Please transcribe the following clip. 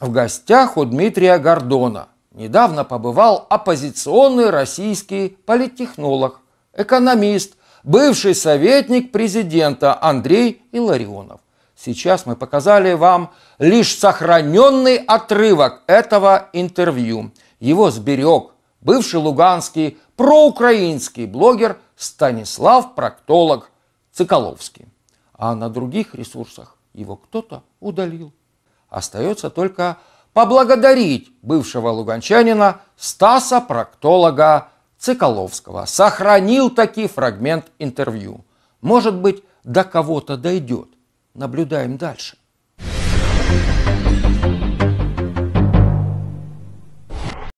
В гостях у Дмитрия Гордона недавно побывал оппозиционный российский политтехнолог, экономист, бывший советник президента Андрей Иларионов. Сейчас мы показали вам лишь сохраненный отрывок этого интервью. Его сберег бывший луганский проукраинский блогер Станислав Проктолог Циколовский. А на других ресурсах его кто-то удалил. Остается только поблагодарить бывшего луганчанина Стаса проктолога Циколовского. Сохранил таки фрагмент интервью. Может быть, до кого-то дойдет. Наблюдаем дальше.